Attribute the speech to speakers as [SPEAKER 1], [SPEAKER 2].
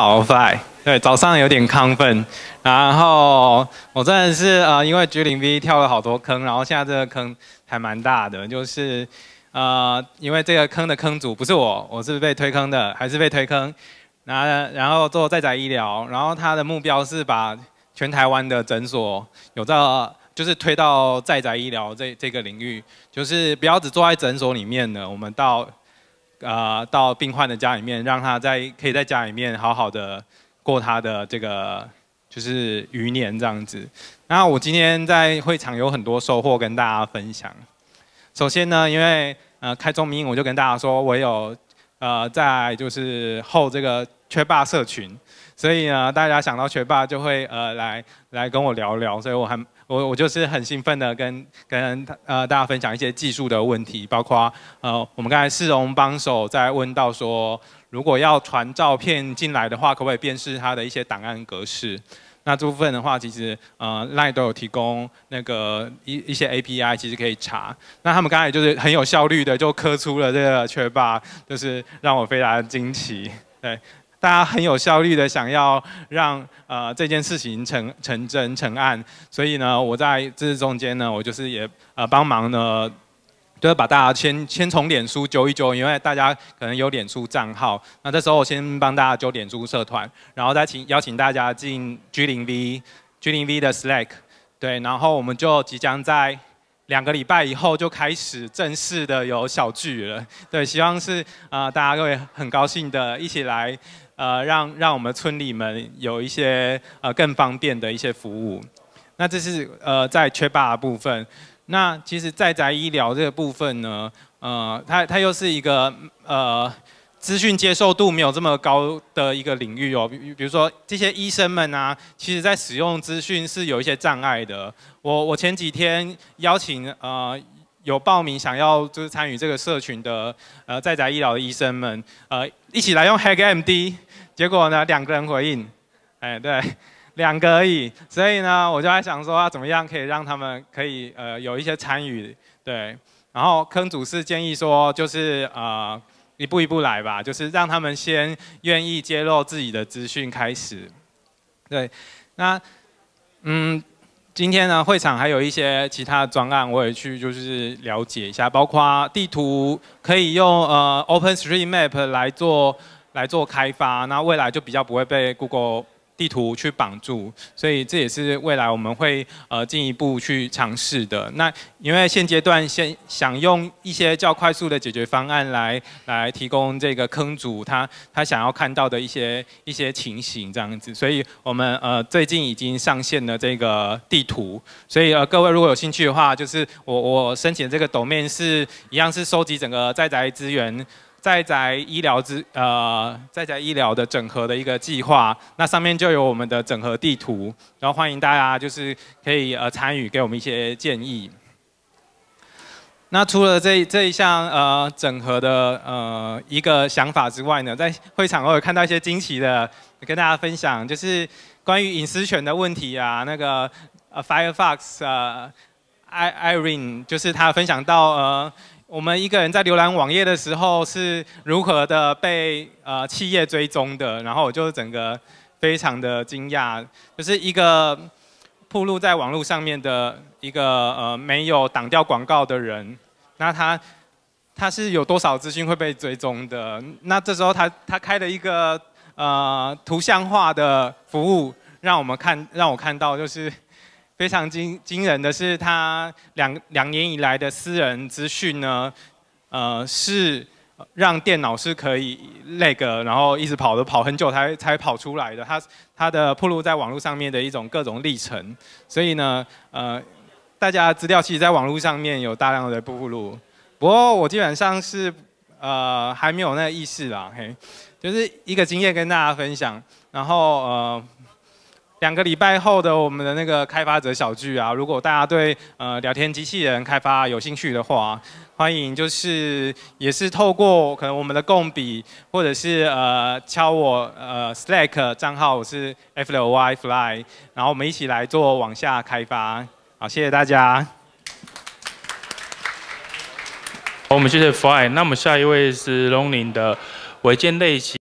[SPEAKER 1] 好，fly。对，早上有点亢奋，然后我真的是呃，因为 G 零 V 跳了好多坑，然后现在这个坑还蛮大的，就是呃，因为这个坑的坑主不是我，我是被推坑的，还是被推坑。那然后做在宅医疗，然后他的目标是把全台湾的诊所有到，就是推到在宅医疗这这个领域，就是不要只坐在诊所里面的，我们到。啊，到病患的家里面，让他在可以在家里面好好的过他的这个就是余年这样子。那我今天在会场有很多收获跟大家分享。首先呢，因为呃开宗明义，我就跟大家说，我有呃在就是后这个。缺霸社群，所以呢，大家想到缺霸就会呃来来跟我聊聊，所以我很我我就是很兴奋的跟跟呃大家分享一些技术的问题，包括呃我们刚才世荣帮手在问到说，如果要传照片进来的话，可不可以辨识它的一些档案格式？那这部分的话，其实呃 Line 都有提供那个一一些 API，其实可以查。那他们刚才就是很有效率的就磕出了这个缺霸，就是让我非常的惊奇，对。大家很有效率的想要让呃这件事情成成真成案，所以呢，我在这中间呢，我就是也呃帮忙呢，就是把大家先先从脸书揪一揪，因为大家可能有脸书账号，那这时候我先帮大家揪脸书社团，然后再请邀请大家进 G 零 V G 零 V 的 Slack，对，然后我们就即将在。两个礼拜以后就开始正式的有小聚了，对，希望是啊，大家会很高兴的一起来，呃，让让我们村里们有一些呃更方便的一些服务。那这是呃在缺坝的部分，那其实，在宅医疗这个部分呢，呃，它它又是一个呃。资讯接受度没有这么高的一个领域哦，比比如说这些医生们啊，其实在使用资讯是有一些障碍的。我我前几天邀请呃有报名想要就是参与这个社群的呃在宅医疗的医生们，呃一起来用 HagMD，结果呢两个人回应，哎对，两个而已，所以呢我就在想说要怎么样可以让他们可以呃有一些参与对，然后坑主是建议说就是啊。一步一步来吧，就是让他们先愿意揭露自己的资讯开始。对，那嗯，今天呢会场还有一些其他的专案，我也去就是了解一下，包括地图可以用呃 OpenStreetMap 来做来做开发，那未来就比较不会被 Google。地图去绑住，所以这也是未来我们会呃进一步去尝试的。那因为现阶段先想用一些较快速的解决方案来来提供这个坑主他他想要看到的一些一些情形这样子，所以我们呃最近已经上线了这个地图。所以呃各位如果有兴趣的话，就是我我申请这个斗面是一样是收集整个在宅资源。在宅医疗之呃，在宅医疗的整合的一个计划，那上面就有我们的整合地图，然后欢迎大家就是可以呃参与，给我们一些建议。那除了这这一项呃整合的呃一个想法之外呢，在会场我有看到一些惊奇的，跟大家分享，就是关于隐私权的问题啊，那个呃 Firefox 呃 I Irene 就是他分享到呃。我们一个人在浏览网页的时候是如何的被呃企业追踪的？然后我就整个非常的惊讶，就是一个铺路在网络上面的一个呃没有挡掉广告的人，那他他是有多少资讯会被追踪的？那这时候他他开了一个呃图像化的服务，让我们看让我看到就是。非常惊惊人的是，他两两年以来的私人资讯呢，呃，是让电脑是可以那个，然后一直跑的，跑很久才才跑出来的。他他的铺路在网络上面的一种各种历程，所以呢，呃，大家资料其实在网络上面有大量的铺路。不过我基本上是呃还没有那个意识啦，嘿，就是一个经验跟大家分享，然后呃。两个礼拜后的我们的那个开发者小聚啊，如果大家对呃聊天机器人开发有兴趣的话，欢迎就是也是透过可能我们的共笔或者是呃敲我呃 Slack 账号我是 F L Y Fly，然后我们一起来做往下开发。好，谢谢大家。好，我们谢谢 Fly，那我们下一位是龙 o 的违建类型。